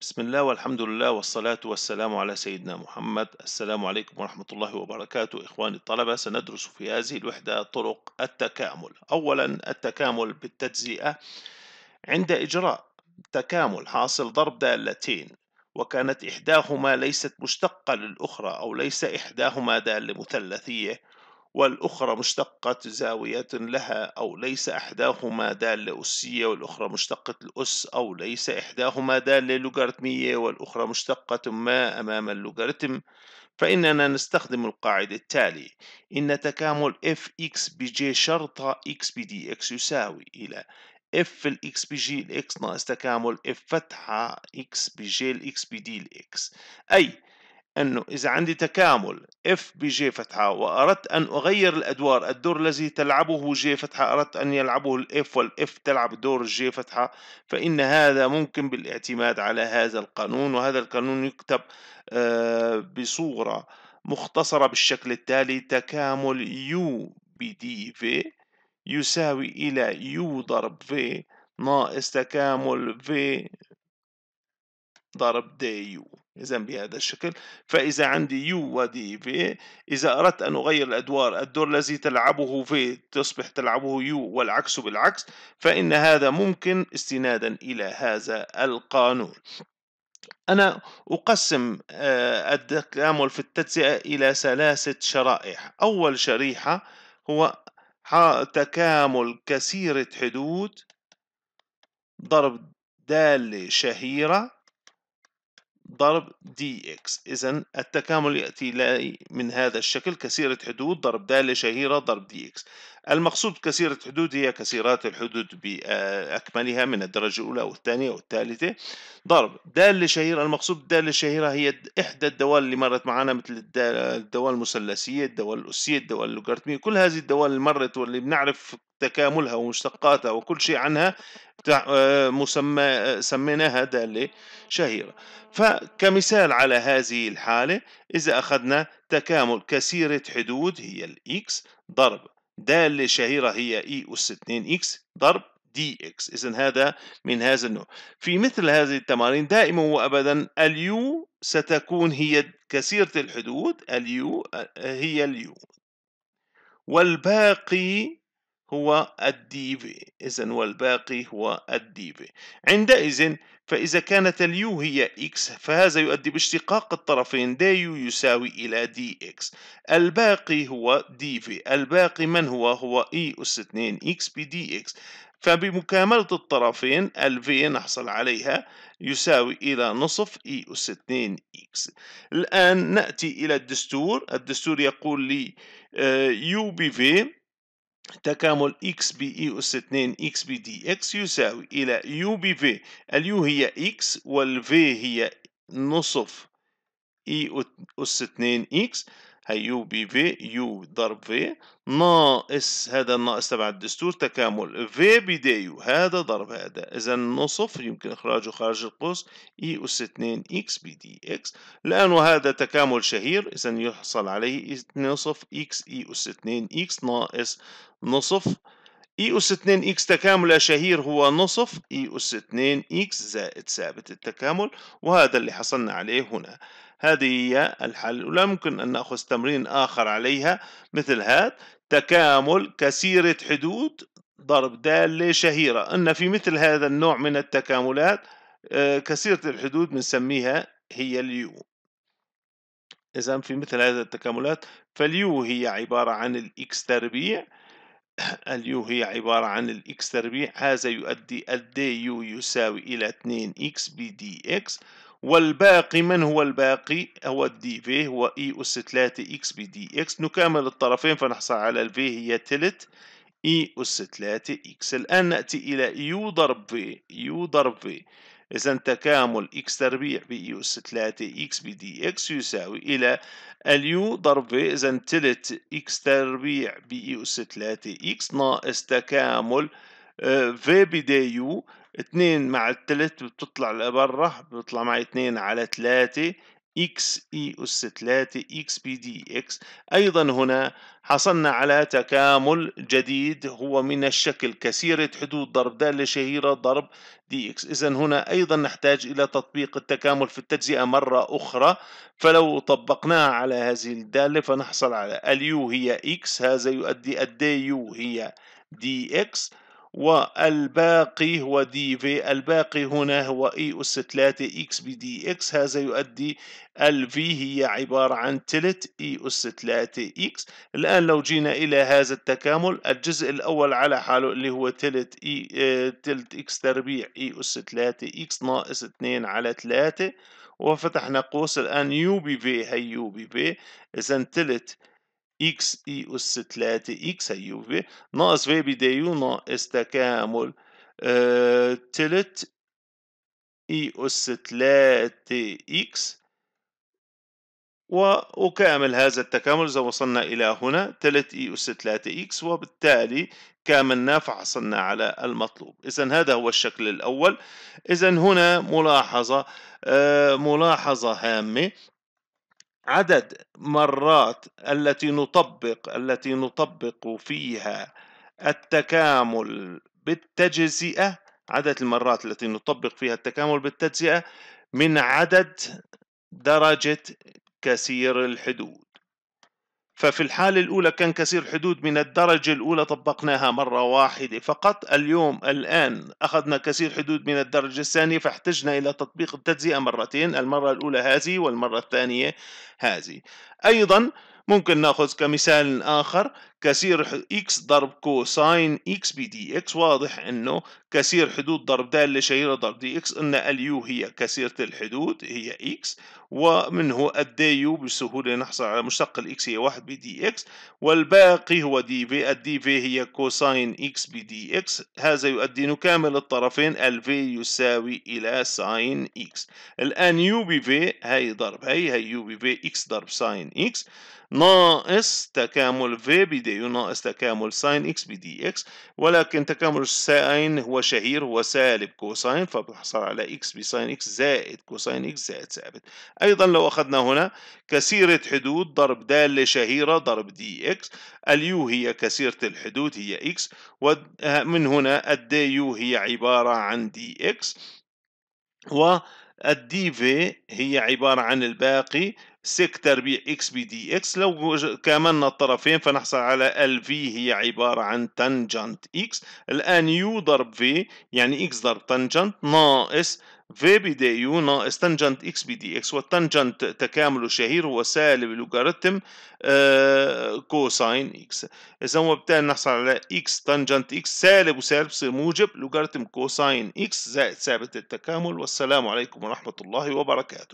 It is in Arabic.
بسم الله والحمد لله والصلاة والسلام على سيدنا محمد السلام عليكم ورحمة الله وبركاته إخواني الطلبة سندرس في هذه الوحدة طرق التكامل أولا التكامل بالتجزئة عند إجراء تكامل حاصل ضرب دالتين وكانت إحداهما ليست مشتقة للأخرى أو ليس إحداهما دالة مثلثية والأخرى مشتقة زاوية لها أو ليس إحداهما دالة أسية والأخرى مشتقة الأس أو ليس إحداهما دالة لوغاريتمية والأخرى مشتقة ما أمام اللوغاريتم فإننا نستخدم القاعدة التالي إن تكامل fx بj شرطة x x يساوي إلى اف الاكس بي جي ناقص تكامل اف فتحة اكس بي x الاكس بي اي أنه إذا عندي تكامل F بج فتحة وأردت أن أغير الأدوار الدور الذي تلعبه ج فتحة أردت أن يلعبه الاف والاف تلعب دور J فتحة فإن هذا ممكن بالاعتماد على هذا القانون وهذا القانون يكتب آه، بصورة مختصرة بالشكل التالي تكامل U بدي V يساوي إلى U ضرب V ناقص تكامل V ضرب دي يو إذا بهذا الشكل فإذا نعم. عندي يو ودي في إذا أردت أن أغير الأدوار الدور الذي تلعبه في تصبح تلعبه يو والعكس بالعكس فإن هذا ممكن استنادا إلى هذا القانون أنا أقسم آه، التكامل في التجزئة إلى ثلاثة شرائح أول شريحة هو تكامل كثيرة حدود ضرب دالة شهيرة ضرب دي إكس إذا التكامل يأتي من هذا الشكل كثيرة حدود ضرب داله شهيره ضرب دي إكس المقصود بكثيرة حدود هي كثيرات الحدود بأكملها من الدرجة الأولى والثانية والثالثة ضرب دالة شهيرة المقصود بالدالة شهيرة هي إحدى الدوال اللي مرت معنا مثل الدوال المثلثية الدوال الأسية الدوال اللوغاريتمية كل هذه الدوال اللي مرت واللي بنعرف تكاملها ومشتقاتها وكل شيء عنها آه، مسمى آه، سميناها دالة شهيرة فكمثال على هذه الحالة إذا أخذنا تكامل كثيرة حدود هي الإكس ضرب د شهيرة هي اي e أس 2 إكس ضرب دي إكس إذا هذا من هذا النوع في مثل هذه التمارين دائما وأبدا اليو ستكون هي كثيرة الحدود اليو آه، هي اليو والباقي هو في إذا والباقي هو في عندئذ فإذا كانت اليو هي إكس فهذا يؤدي باشتقاق الطرفين ديو يساوي إلى دي إكس الباقي هو دي في الباقي من هو هو إي أس 2 إكس بدي إكس فبمكاملة الطرفين ال V نحصل عليها يساوي إلى نصف إي أس 2 إكس الآن نأتي إلى الدستور الدستور يقول لي يو بي في تكامل x ب e أس 2 x ب دي x يساوي إلى u بي في اليو هي x والفي هي نصف e أس 2 x هي يو بي في يو ضرب في ناقص هذا الناقص تبع الدستور تكامل في بدايو هذا ضرب هذا إذا نصف يمكن إخراجه خارج القوس إي e أس 2 إكس بي دي إكس لأنه هذا تكامل شهير إذا يحصل عليه نصف إكس إي e أس 2 إكس ناقص نصف اي اس 2 اكس تكامل شهير هو نصف اي اس 2 اكس زائد ثابت التكامل وهذا اللي حصلنا عليه هنا هذه هي الحل ولا ممكن أن نأخذ تمرين آخر عليها مثل هذا تكامل كثيرة حدود ضرب دالة شهيرة أن في مثل هذا النوع من التكاملات آه، كثيرة الحدود بنسميها هي اليو إذا في مثل هذه التكاملات فاليو هي عبارة عن الإكس تربيع اليو هي عبارة عن الإكس تربيع هذا يؤدي الدي يو يساوي إلى 2 إكس بي دي إكس والباقي من هو الباقي هو الدي في هو إي أس 3 إكس بي دي إكس نكامل الطرفين فنحصل على الفي هي تلت إي أس 3 إكس الآن نأتي إلى يو ضرب في يو ضرب في إذا تكامل x تربيع بي أس 3 x بدي x يساوي إلى اليو ضرب في إذا تلت x تربيع بي أس 3 x ناقص تكامل في بدي يو 2 مع التلت بتطلع لبرا بتطلع معي 2 على 3 x e أس 3 x p d x أيضا هنا حصلنا على تكامل جديد هو من الشكل كثيرة حدود ضرب دالة شهيرة ضرب دي إكس إذا هنا أيضا نحتاج إلى تطبيق التكامل في التجزئة مرة أخرى فلو طبقناها على هذه الدالة فنحصل على اليو هي إكس هذا يؤدي الدي يو هي دي إكس والباقي هو دي في الباقي هنا هو اي أس 3 اكس بي دي اكس هذا يؤدي ال في هي عبارة عن تلت اي أس 3 اكس الآن لو جينا إلى هذا التكامل الجزء الأول على حاله اللي هو تلت e، اي آه، تلت اكس تربيع اي أس 3 اكس ناقص 2 على 3 وفتحنا قوس الآن يو بي في هي يو بي في إذا تلت اكس اي اس 3 اكس هيو في ناقص في يو ناقص تكامل تلت اي اس 3 اكس وأكامل هذا التكامل إذا وصلنا إلى هنا تلت إي أس 3 إكس وبالتالي كاملنا فحصلنا على المطلوب إذا هذا هو الشكل الأول إذا هنا ملاحظة ملاحظة هامة عدد مرات التي نطبق التي نطبق فيها التكامل بالتجزئة عدد المرات التي نطبق فيها التكامل بالتجزئة من عدد درجة كثير الحدود ففي الحالة الأولى كان كثير حدود من الدرجة الأولى طبقناها مرة واحدة فقط اليوم الآن أخذنا كثير حدود من الدرجة الثانية فاحتجنا إلى تطبيق التجزئة مرتين المرة الأولى هذه والمرة الثانية هذه أيضا ممكن ناخذ كمثال آخر كسير اكس ضرب كوساين اكس بي دي اكس واضح انه كسير حدود ضرب دالة شهيرة ضرب دي اكس ان اليو هي كسيرة الحدود هي اكس ومنه الدي يو بسهولة نحصل على مشتق الاكس هي واحد بي دي اكس والباقي هو دي في الدي في هي كوساين اكس بي دي اكس هذا يؤدي نكامل الطرفين ال في يساوي الى ساين اكس الان يو بي في هي ضرب هي هي يو بي في اكس ضرب ساين اكس ناقص تكامل في بداية دي ناقص تكامل ساين اكس بي دي اكس ولكن تكامل الساين هو شهير هو سالب كوساين فبنحصل على اكس بساين اكس زائد كوساين اكس زائد ثابت ايضا لو اخذنا هنا كسيره حدود ضرب داله شهيره ضرب دي اكس اليو هي كسيره الحدود هي اكس ومن هنا الدي يو هي عباره عن دي اكس و الدي في هي عباره عن الباقي سك تربيع إكس بي دي إكس لو كاملنا الطرفين فنحصل على ال في هي عبارة عن تانجنت إكس الآن يو ضرب في يعني إكس ضرب تانجنت ناقص في بدي يو ناقص تانجنت إكس بي دي إكس والتانجنت تكامله الشهير هو سالب لوغاريتم كوساين آه، إكس إذا وبالتالي نحصل على إكس تانجنت إكس سالب وسالب بصير موجب لوغاريتم كوساين إكس زائد ثابت التكامل والسلام عليكم ورحمة الله وبركاته